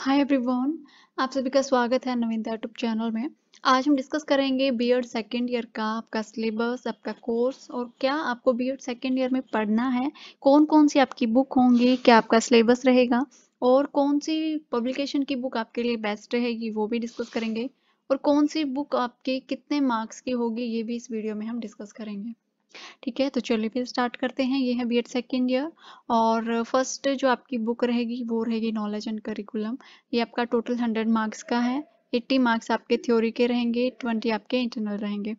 hi everyone आप सभी का स्वागत है नवीनता यूट्यूब चैनल में आज हम डिस्कस करेंगे बीएड सेकेंड ईयर का आपका सिलेबस आपका कोर्स और क्या आपको बीएड सेकेंड ईयर में पढ़ना है कौन कौन सी आपकी बुक होंगी क्या आपका सिलेबस रहेगा और कौन सी पब्लिकेशन की बुक आपके लिए बेस्ट रहेगी वो भी डिस्कस करेंगे और कौन सी बुक आपकी कितने मार्क्स की होगी ये भी इस वीडियो में हम डिस्कस करेंगे ठीक है तो चलिए फिर स्टार्ट करते हैं ये है बी एड सेकेंड ईयर और फर्स्ट जो आपकी बुक रहेगी वो रहेगी नॉलेज एंड करिकुलम ये आपका टोटल हंड्रेड मार्क्स का है 80 मार्क्स आपके थ्योरी के रहेंगे 20 आपके इंटरनल रहेंगे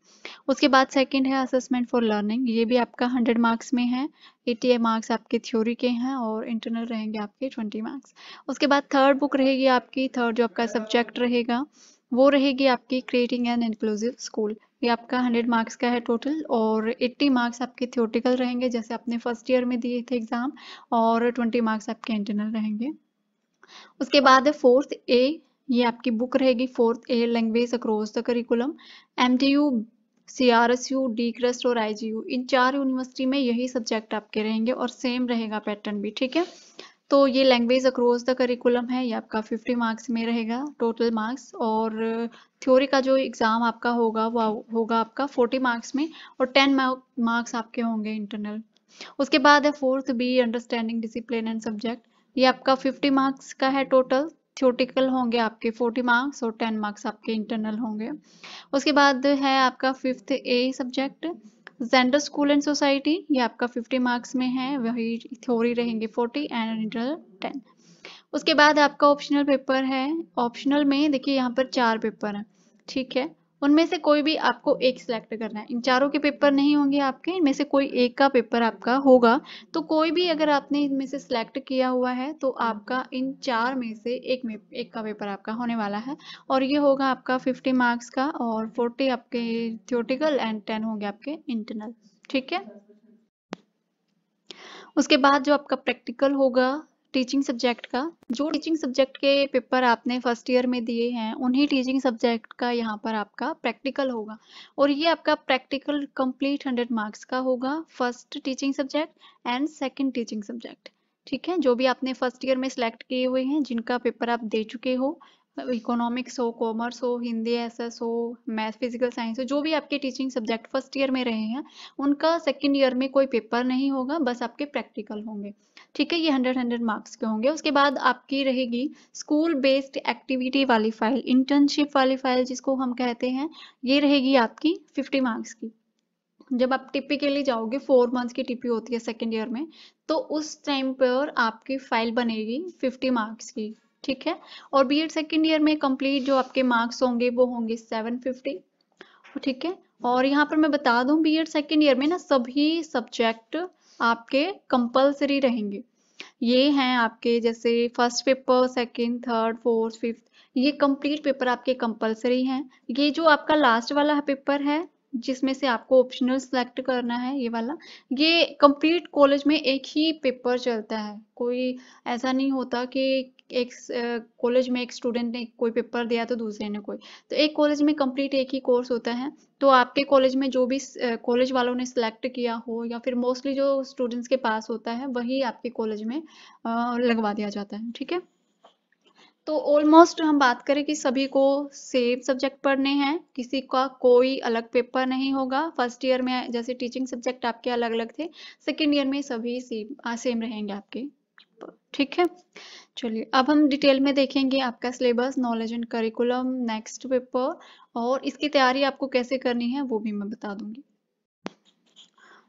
उसके बाद सेकंड है असेसमेंट फॉर लर्निंग ये भी आपका 100 मार्क्स में है 80 मार्क्स आपके थ्योरी के हैं और इंटरनल रहेंगे आपके 20 मार्क्स उसके बाद थर्ड बुक रहेगी आपकी थर्ड जो आपका सब्जेक्ट रहेगा वो रहेगी आपकी क्रिएटिंग एन इंक्लूसिव स्कूल ये आपका 100 मार्क्स का है टोटल और 80 मार्क्स आपके थियोटिकल रहेंगे जैसे आपने फर्स्ट ईयर में दिए थे एग्ज़ाम और 20 मार्क्स आपके इंटरनल रहेंगे उसके बाद है फोर्थ ए ये आपकी बुक रहेगी fourth A language across the curriculum M T U C R S U D क्रस्ट और आई जी यू इन चार यूनिवर्सिटी में यही सब्जेक्ट आपके रहेंगे और सेम रहेगा पैटर्न भी ठीक है तो ये लैंग्वेज अक्रॉस द करिकुलम है ये आपका 50 मार्क्स में रहेगा टोटल मार्क्स और थ्योरी का जो एग्ज़ाम आपका होगा वो होगा आपका 40 मार्क्स में और 10 मार्क्स आपके होंगे इंटरनल उसके बाद है fourth B understanding discipline and subject ये आपका 50 मार्क्स का है टोटल थ्योरिकल होंगे आपके 40 मार्क्स और 10 मार्क्स आपके इंटरनल होंगे उसके बाद है आपका fifth A subject gender school and society ये आपका 50 मार्क्स में है वही थ्योरी रहेंगे 40 एंड इंटरनल 10 उसके बाद आपका ऑप्शनल पेपर है ऑप्शनल में देखिए यहाँ पर चार पेपर हैं ठीक है उनमें से कोई भी आपको एक सिलेक्ट करना है इन चारों के पेपर नहीं होंगे आपके इनमें से कोई एक का पेपर आपका होगा तो कोई भी अगर आपने इनमें से सिलेक्ट किया हुआ है तो आपका इन चार में से एक में एक का पेपर आपका होने वाला है और ये होगा आपका फिफ्टी मार्क्स का और फोर्टी आपके थियोटिकल एंड टेन होंगे आपके इंटरनल ठीक है उसके बाद जो आपका प्रैक्टिकल होगा टीचिंग सब्जेक्ट का जो टीचिंग सब्जेक्ट के पेपर आपने फर्स्ट ईयर में दिए हैं उन्हीं टीचिंग सब्जेक्ट का यहाँ पर आपका प्रैक्टिकल होगा और ये आपका प्रैक्टिकल कंप्लीट हंड्रेड मार्क्स का होगा first teaching subject and second teaching subject ठीक है जो भी आपने फर्स्ट ईयर में सिलेक्ट किए हुए हैं जिनका पेपर आप दे चुके हो इकोनॉमिक्स हो कॉमर्स हो हिंदी एस एस हो मैथ फिजिकल साइंस हो जो भी आपके टीचिंग सब्जेक्ट फर्स्ट ईयर में रहे हैं उनका सेकेंड ईयर में कोई पेपर नहीं होगा बस आपके प्रैक्टिकल होंगे ठीक है ये हंड्रेड हंड्रेड मार्क्स के होंगे उसके बाद आपकी रहेगी स्कूल बेस्ड एक्टिविटी वाली फाइल इंटर्नशिप वाली फाइल जिसको हम कहते हैं ये रहेगी आपकी फिफ्टी मार्क्स की जब आप के लिए जाओगे फोर मंथ्स की टिपी होती है सेकेंड ईयर में तो उस टाइम पर आपकी फाइल बनेगी फिफ्टी मार्क्स की ठीक है और बी एड सेकेंड ईयर में कंप्लीट जो आपके मार्क्स होंगे वो होंगे सेवन फिफ्टी ठीक है और यहाँ पर मैं बता दूं बी एड सेकेंड ईयर में ना सभी सब्जेक्ट आपके कंपलसरी रहेंगे ये हैं आपके जैसे first paper second third fourth fifth ये कंप्लीट पेपर आपके कंपलसरी हैं ये जो आपका लास्ट वाला पेपर है जिसमें से आपको ऑप्शनल सेलेक्ट करना है ये वाला ये कंप्लीट कॉलेज में एक ही पेपर चलता है कोई ऐसा नहीं होता कि एक कॉलेज में एक स्टूडेंट ने कोई पेपर दिया तो दूसरे ने कोई तो एक कॉलेज में कंप्लीट एक ही कोर्स होता है तो आपके कॉलेज में जो भी कॉलेज वालों ने सिलेक्ट किया हो या फिर मोस्टली जो स्टूडेंट्स के पास होता है वही आपके कॉलेज में लगवा दिया जाता है ठीक है तो ऑलमोस्ट हम बात करें कि सभी को सेम सब्जेक्ट पढ़ने हैं किसी का कोई अलग पेपर नहीं होगा फर्स्ट ईयर में जैसे टीचिंग सब्जेक्ट आपके अलग अलग थे सेकेंड ईयर में सभी सेम सेम रहेंगे आपके पर ठीक है चलिए अब हम डिटेल में देखेंगे आपका syllabus knowledge and curriculum next paper और इसकी तैयारी आपको कैसे करनी है वो भी मैं बता दूंगी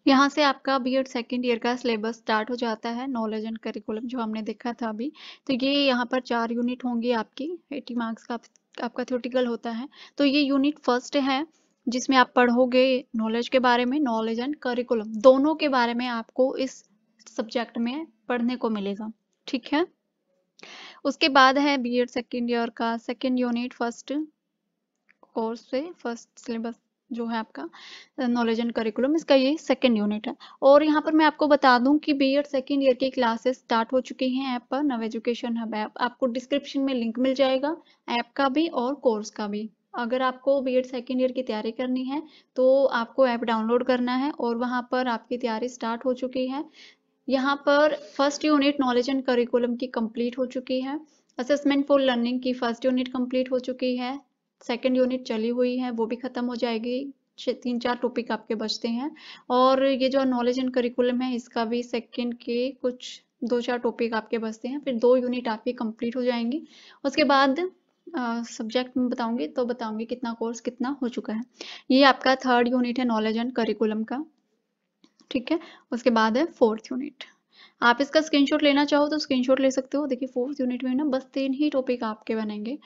यहाँ से आपका बी एड सेकेंड ईयर का सिलेबस स्टार्ट हो जाता है नॉलेज एंड करिकुलम जो हमने देखा था अभी तो ये यहाँ पर चार यूनिट होंगी आपकी एटी मार्क्स का आपका थ्योरेटिकल होता है तो ये यूनिट फर्स्ट है जिसमें आप पढ़ोगे नॉलेज के बारे में नॉलेज एंड करिकुलम दोनों के बारे में आपको इस सब्जेक्ट में पढ़ने को मिलेगा ठीक है उसके बाद है बीएड सेकेंड ईयर का सेकेंड यूनिट फर्स्ट कोर्स से फर्स्ट सिलेबस जो है आपका नॉलेज एंड करिकुलम इसका ये सेकेंड यूनिट है और यहाँ पर मैं आपको बता दूं कि बी एड सेकेंड ईयर की क्लासेस स्टार्ट हो चुकी हैं ऐप पर नव एजुकेशन हब ऐप आपको डिस्क्रिप्शन में लिंक मिल जाएगा ऐप का भी और कोर्स का भी अगर आपको बी एड सेकेंड ईयर की तैयारी करनी है तो आपको ऐप डाउनलोड करना है और वहाँ पर आपकी तैयारी स्टार्ट हो चुकी है यहाँ पर first unit knowledge and curriculum की कंप्लीट हो चुकी है असेसमेंट फॉर लर्निंग की फर्स्ट यूनिट कंप्लीट हो चुकी है सेकेंड यूनिट चली हुई है वो भी खत्म हो जाएगी तीन चार टॉपिक आपके बचते हैं और ये जो नॉलेज एंड करिकुलम है इसका भी सेकंड के कुछ दो चार टॉपिक आपके बचते हैं फिर दो यूनिट आपकी कंप्लीट हो जाएंगी उसके बाद सब्जेक्ट में बताऊंगी तो बताऊंगी कितना कोर्स कितना हो चुका है ये आपका थर्ड यूनिट है नॉलेज एंड करिकुलम का ठीक है उसके बाद है फोर्थ यूनिट आप इसका स्क्रीनशॉट लेना चाहो तो स्क्रीनशॉट ले सकते हो देखिए फोर्थ यूनिट में ना बस तीन ही टॉपिक आपके बनेंगे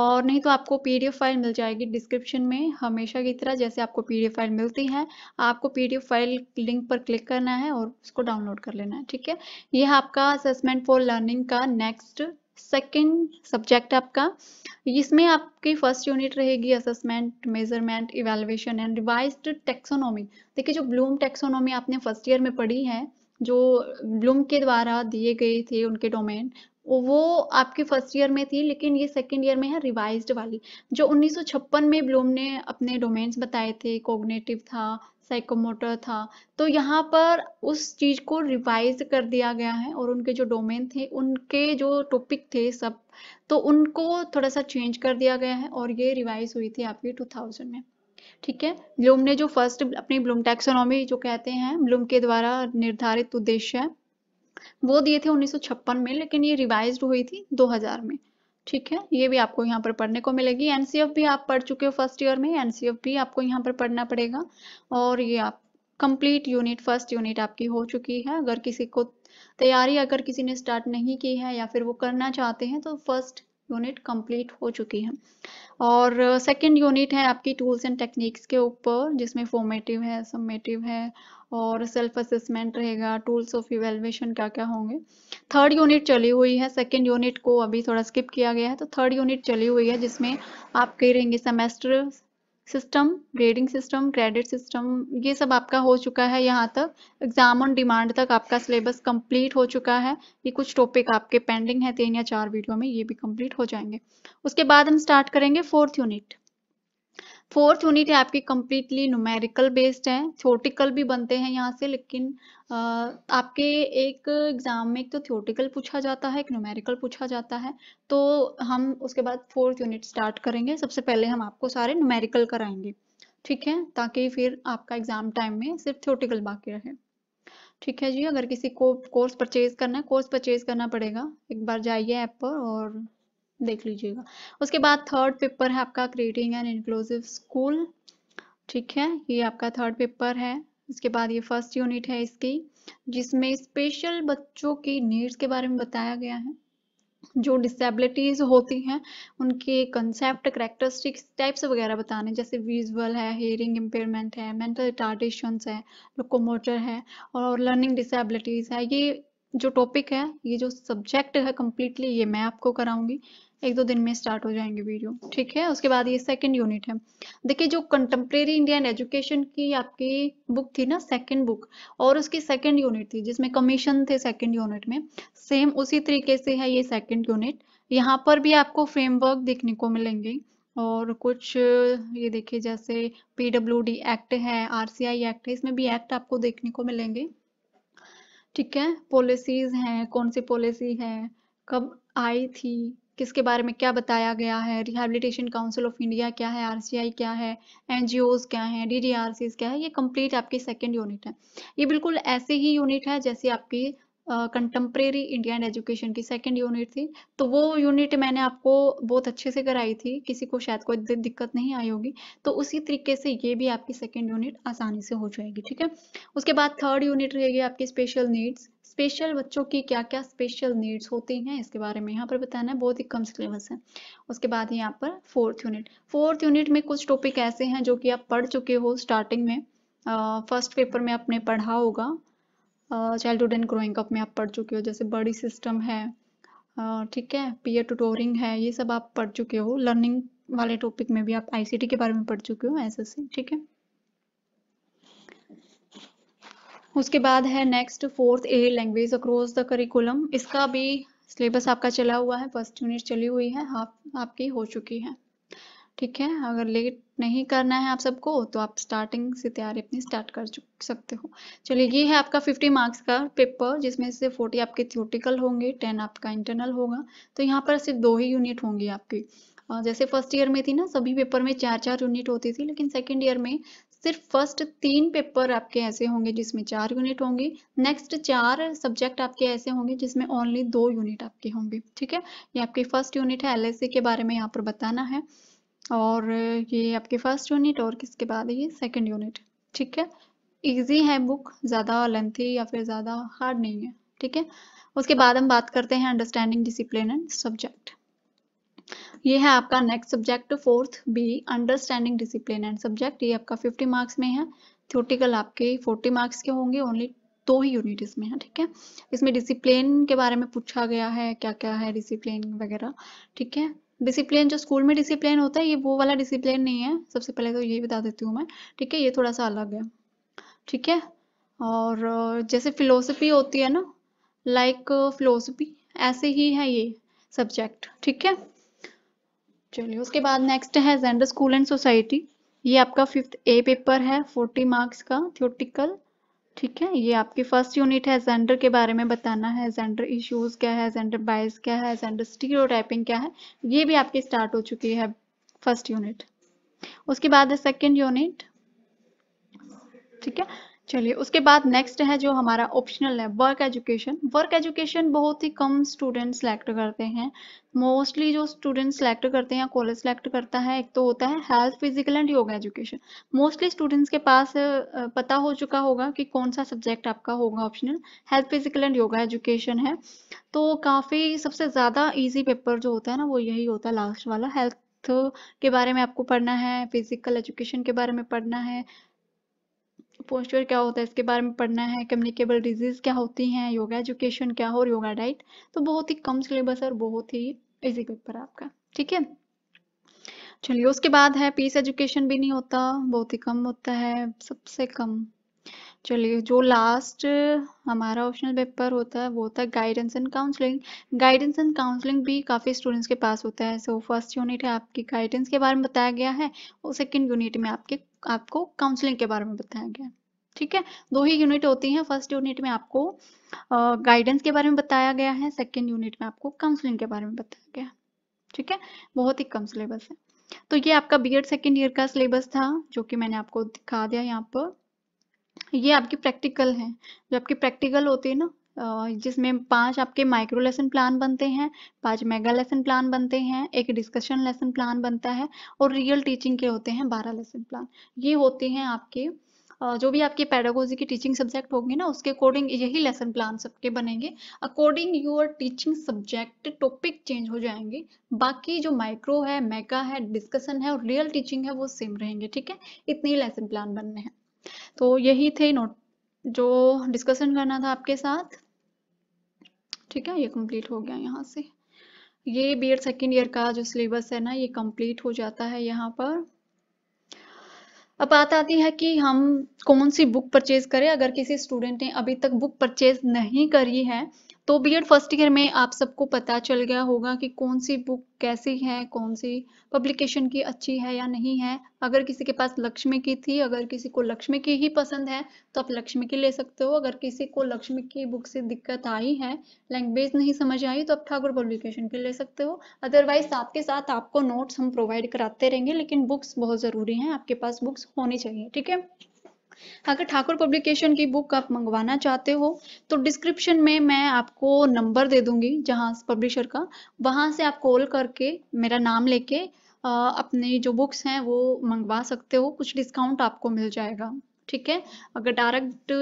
और नहीं तो आपको पीडीएफ फाइल मिल जाएगी डिस्क्रिप्शन में हमेशा की तरह जैसे आपको पीडीएफ फाइल मिलती है आपको पीडीएफ फाइल लिंक पर क्लिक करना है और उसको डाउनलोड कर लेना है ठीक है यह आपका असेसमेंट फॉर लर्निंग का नेक्स्ट सेकेंड सब्जेक्ट आपका इसमें आपकी फर्स्ट यूनिट रहेगी assessment measurement evaluation and revised taxonomy देखिए जो ब्लूम टेक्सोनॉमी आपने फर्स्ट ईयर में पढ़ी है जो ब्लूम के द्वारा दिए गए थे उनके डोमेन वो आपके फर्स्ट ईयर में थी लेकिन ये सेकेंड ईयर में है रिवाइज्ड वाली जो 1956 में ब्लूम ने अपने डोमेन्स बताए थे कोग्नेटिव था साइकोमोटर था तो यहाँ पर उस चीज को रिवाइज कर दिया गया है और उनके जो डोमेन थे उनके जो टॉपिक थे सब तो उनको थोड़ा सा चेंज कर दिया गया है और ये रिवाइज हुई थी आपकी 2000 में ठीक है ब्लूम ने जो फर्स्ट अपनी ब्लूम टैक्सोनॉमी जो कहते हैं ब्लूम के द्वारा निर्धारित उद्देश्य वो दिए थे उन्नीस में लेकिन ये रिवाइज हुई थी दो में ठीक है ये भी आपको यहाँ पर पढ़ने को मिलेगी एनसीएफ भी आप पढ़ चुके हो फर्स्ट ईयर में एनसीएफ भी आपको यहाँ पर पढ़ना पड़ेगा और ये आप कंप्लीट यूनिट फर्स्ट यूनिट आपकी हो चुकी है अगर किसी को तैयारी अगर किसी ने स्टार्ट नहीं की है या फिर वो करना चाहते हैं तो फर्स्ट यूनिट कंप्लीट हो चुकी है और सेकंड यूनिट है आपकी टूल्स एंड टेक्निक्स के ऊपर जिसमें फॉर्मेटिव है सबमेटिव है और सेल्फ असेसमेंट रहेगा टूल्स ऑफ इवेल्युएशन क्या क्या होंगे थर्ड यूनिट चली हुई है सेकेंड यूनिट को अभी थोड़ा स्किप किया गया है तो थर्ड यूनिट चली हुई है जिसमें आप कह रहेंगे semester system grading system credit system ये सब आपका हो चुका है यहाँ तक एग्जाम ऑन डिमांड तक आपका सिलेबस कंप्लीट हो चुका है ये कुछ टॉपिक आपके पेंडिंग है तीन या चार वीडियो में ये भी कंप्लीट हो जाएंगे उसके बाद हम स्टार्ट करेंगे फोर्थ यूनिट फोर्थ यूनिट है आपकी कंप्लीटली न्यूमेरिकल बेस्ड है थ्योटिकल भी बनते हैं यहाँ से लेकिन आपके एक एग्जाम में एक तो थ्योटिकल पूछा जाता है एक न्यूमेरिकल पूछा जाता है तो हम उसके बाद फोर्थ यूनिट स्टार्ट करेंगे सबसे पहले हम आपको सारे न्यूमेरिकल कराएंगे ठीक है ताकि फिर आपका एग्जाम टाइम में सिर्फ थ्योटिकल बाकी रहे ठीक है जी अगर किसी को कोर्स परचेज करना है कोर्स परचेज करना पड़ेगा एक बार जाइए ऐप पर और देख लीजिएगा उसके बाद थर्ड पेपर है आपका क्रिएटिंग एंड इंक्लूसिव स्कूल ठीक है ये आपका थर्ड पेपर है उसके बाद ये फर्स्ट यूनिट है इसकी जिसमें स्पेशल बच्चों की नीड्स के बारे में बताया गया है जो डिसेबिलिटीज होती हैं उनके कंसेप्ट करेक्टरिस्टिक्स टाइप्स वगैरह बताने जैसे विजुअल है हेयरिंग इम्पेयरमेंट है मेंटल रिटार्डेशंस है लोकोमोटर है और लर्निंग डिसेबिलिटीज है ये जो टॉपिक है ये जो सब्जेक्ट है कम्प्लीटली ये मैं आपको कराऊंगी एक दो दिन में स्टार्ट हो जाएंगे वीडियो ठीक है उसके बाद ये सेकंड यूनिट है देखिए जो कंटेम्प्रेरी इंडियन एजुकेशन की आपकी बुक थी ना सेकंड बुक और उसकी सेकंड यूनिट थी जिसमें कमीशन थे सेकंड यूनिट में सेम उसी तरीके से है ये सेकंड यूनिट यहाँ पर भी आपको फ्रेमवर्क देखने को मिलेंगे और कुछ ये देखिए जैसे पीडब्ल्यू एक्ट है आरसीआई एक्ट है इसमें भी एक्ट आपको देखने को मिलेंगे ठीक है पॉलिसीज हैं कौन सी पॉलिसी है कब आई थी किसके बारे में क्या बताया गया है रिहेबिलिटेशन काउंसिल ऑफ इंडिया क्या है आरसीआई क्या है एन क्या है डी क्या है ये कंप्लीट आपकी सेकेंड यूनिट है ये बिल्कुल ऐसे ही यूनिट है जैसे आपकी कंटेम्प्रेरी इंडियन एजुकेशन की सेकेंड यूनिट थी तो वो यूनिट मैंने आपको बहुत अच्छे से कराई थी किसी को शायद कोई दिक्कत नहीं आई होगी तो उसी तरीके से ये भी आपकी सेकेंड यूनिट आसानी से हो जाएगी ठीक है उसके बाद थर्ड यूनिट रहेगी आपकी स्पेशल नीड्स स्पेशल बच्चों की क्या क्या स्पेशल नीड्स होती हैं इसके बारे में यहाँ पर बताना है बहुत ही कम सिलेबस है उसके बाद यहाँ पर फोर्थ यूनिट फोर्थ यूनिट में कुछ टॉपिक ऐसे हैं जो कि आप पढ़ चुके हो स्टार्टिंग में फर्स्ट पेपर में आपने पढ़ा होगा चाइल्डहुड एंड ग्रोइंग अप में आप पढ़ चुके हो जैसे बड़ी सिस्टम है ठीक है पीयर टूटोरिंग है ये सब आप पढ़ चुके हो लर्निंग वाले टॉपिक में भी आप आईसीटी के बारे में पढ़ चुके हो ऐसे ठीक है उसके बाद है next fourth A language across the curriculum इसका भी सिलेबस आपका चला हुआ है फर्स्ट यूनिट चली हुई है हाफ आपकी हो चुकी है ठीक है अगर लेट नहीं करना है आप सबको तो आप स्टार्टिंग से तैयारी अपनी स्टार्ट कर सकते हो चलिए ये है आपका 50 मार्क्स का पेपर जिसमें से 40 आपके थ्योटिकल होंगे 10 आपका इंटरनल होगा तो यहाँ पर सिर्फ दो ही यूनिट होंगी आपकी जैसे फर्स्ट ईयर में थी ना सभी पेपर में चार चार यूनिट होती थी लेकिन सेकेंड ईयर में सिर्फ फर्स्ट तीन पेपर आपके ऐसे होंगे जिसमें चार यूनिट होंगे नेक्स्ट चार सब्जेक्ट आपके ऐसे होंगे जिसमें ओनली दो यूनिट आपके होंगे ठीक है ये आपकी फर्स्ट यूनिट है एल के बारे में यहाँ पर बताना है और ये आपके फर्स्ट यूनिट और किसके बाद ये सेकेंड यूनिट ठीक है ईजी है बुक ज़्यादा लेंथी या फिर ज़्यादा हार्ड नहीं है ठीक है उसके बाद हम बात करते हैं अंडरस्टैंडिंग डिसिप्लिन एंड सब्जेक्ट ये है आपका next subject fourth B understanding discipline and subject ये आपका 50 मार्क्स में है थ्योरेटिकल आपके 40 मार्क्स के होंगे ओनली दो ही यूनिट इसमें है ठीक है इसमें डिसिप्लिन के बारे में पूछा गया है क्या क्या है डिसिप्लिन वगैरह ठीक है डिसिप्लिन जो स्कूल में डिसिप्लिन होता है ये वो वाला डिसिप्लिन नहीं है सबसे पहले तो ये बता देती हूँ मैं ठीक है ये थोड़ा सा अलग है ठीक है और जैसे फिलोसफी होती है ना लाइक फिलोसफी ऐसे ही है ये सब्जेक्ट ठीक है चलिए उसके बाद नेक्स्ट है जेंडर स्कूल एंड सोसाइटी ये आपका फिफ्थ ए पेपर है फोर्टी मार्क्स का थ्योटिकल ठीक है ये आपकी फर्स्ट यूनिट है जेंडर के बारे में बताना है जेंडर इश्यूज क्या है जेंडर बाइस क्या है जेंडर स्टीरियोटाइपिंग क्या है ये भी आपकी स्टार्ट हो चुकी है फर्स्ट यूनिट उसके बाद है सेकेंड यूनिट ठीक है चलिए उसके बाद नेक्स्ट है जो हमारा ऑप्शनल है वर्क एजुकेशन वर्क एजुकेशन बहुत ही कम स्टूडेंट सेलेक्ट करते हैं मोस्टली जो स्टूडेंट सेलेक्ट करते हैं कॉलेज सेलेक्ट करता है एक तो होता है health physical and yoga education mostly students के पास पता हो चुका होगा कि कौन सा सब्जेक्ट आपका होगा optional health physical and yoga education है तो काफ़ी सबसे ज़्यादा ईजी पेपर जो होता है ना वो यही होता है लास्ट वाला हेल्थ के बारे में आपको पढ़ना है फिजिकल एजुकेशन के बारे में पढ़ना है पोस्टर क्या होता है इसके बारे में पढ़ना है कम्युनिकेबल डिजीज क्या होती हैं योगा एजुकेशन क्या हो और योगा डाइट तो बहुत ही कम सिलेबस और बहुत ही इजी पेपर आपका ठीक है चलिए उसके बाद है पीस एजुकेशन भी नहीं होता बहुत ही कम होता है सबसे कम चलिए जो लास्ट हमारा ऑप्शनल पेपर होता है वो होता है guidance and counselling guidance and counselling भी काफ़ी स्टूडेंट्स के पास होता है सो फर्स्ट यूनिट है आपकी गाइडेंस के बारे में बताया गया है और सेकंड यूनिट में आपके आपको काउंसलिंग के बारे में बताया गया ठीक है दो ही यूनिट होती हैं फर्स्ट यूनिट में आपको गाइडेंस के बारे में बताया गया है सेकेंड यूनिट में आपको काउंसलिंग के बारे में बताया गया ठीक है बहुत ही कम सिलेबस है तो ये आपका बी एड सेकेंड ईयर का सिलेबस था जो कि मैंने आपको दिखा दिया यहाँ पर ये आपकी प्रैक्टिकल है जो आपकी प्रैक्टिकल होती है ना जिसमें पांच आपके माइक्रो लेसन प्लान बनते हैं पांच मेगा लेसन प्लान बनते हैं एक डिस्कशन लेसन प्लान बनता है और रियल टीचिंग के होते हैं बारह लेसन प्लान ये होते हैं आपके जो भी आपके पैडागोजी की टीचिंग सब्जेक्ट होंगे ना उसके अकॉर्डिंग यही लेसन प्लान सबके बनेंगे according your teaching subject topic change हो जाएंगे बाकी जो माइक्रो है मेगा है डिस्कशन है और रियल टीचिंग है वो सेम रहेंगे ठीक है इतने ही लेसन प्लान बनने हैं तो यही थे नोट जो डिस्कशन करना था आपके साथ ठीक है ये कंप्लीट हो गया यहाँ से ये बी एड सेकेंड ईयर का जो सिलेबस है ना ये कंप्लीट हो जाता है यहाँ पर अब बात आती है कि हम कौन सी बुक परचेज करें अगर किसी स्टूडेंट ने अभी तक बुक परचेज नहीं करी है तो एड फर्स्ट ईयर में आप सबको पता चल गया होगा कि कौन सी बुक कैसी है कौन सी पब्लिकेशन की अच्छी है या नहीं है अगर किसी के पास लक्ष्मी की थी अगर किसी को लक्ष्मी की ही पसंद है तो आप लक्ष्मी की ले सकते हो अगर किसी को लक्ष्मी की बुक से दिक्कत आई है लैंग्वेज नहीं समझ आई तो आप ठाकुर पब्लिकेशन की ले सकते हो अदरवाइज साथ के साथ आपको नोट्स हम प्रोवाइड कराते रहेंगे लेकिन बुक्स बहुत ज़रूरी हैं आपके पास बुक्स होनी चाहिए ठीक है अगर ठाकुर पब्लिकेशन की बुक आप मंगवाना चाहते हो तो डिस्क्रिप्शन में मैं आपको नंबर दे दूंगी जहाँ पब्लिशर का वहां से आप कॉल करके मेरा नाम लेके अपनी जो बुक्स हैं वो मंगवा सकते हो कुछ डिस्काउंट आपको मिल जाएगा ठीक है अगर डायरेक्ट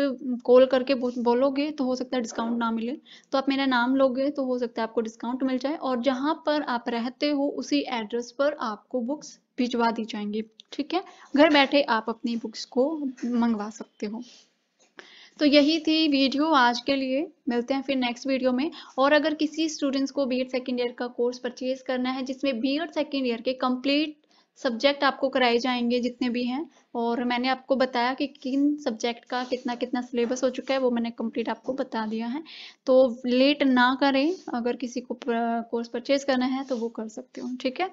कॉल करके बोलोगे तो हो सकता है डिस्काउंट ना मिले तो आप मेरा नाम लोगे तो हो सकता है आपको डिस्काउंट मिल जाए और जहाँ पर आप रहते हो उसी एड्रेस पर आपको बुक्स भिजवा दी जाएंगी ठीक है घर बैठे आप अपनी बुक्स को मंगवा सकते हो तो यही थी वीडियो आज के लिए मिलते हैं फिर नेक्स्ट वीडियो में और अगर किसी स्टूडेंट्स को बी एड सेकेंड ईयर का कोर्स परचेज करना है जिसमें बी एड सेकेंड ईयर के कंप्लीट सब्जेक्ट आपको कराए जाएंगे जितने भी हैं और मैंने आपको बताया कि किन सब्जेक्ट का कितना कितना सिलेबस हो चुका है वो मैंने कंप्लीट आपको बता दिया है तो लेट ना करें अगर किसी को कोर्स परचेज करना है तो वो कर सकते हो ठीक है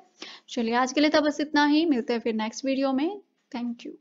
चलिए आज के लिए तो बस इतना ही मिलते हैं फिर नेक्स्ट वीडियो में थैंक यू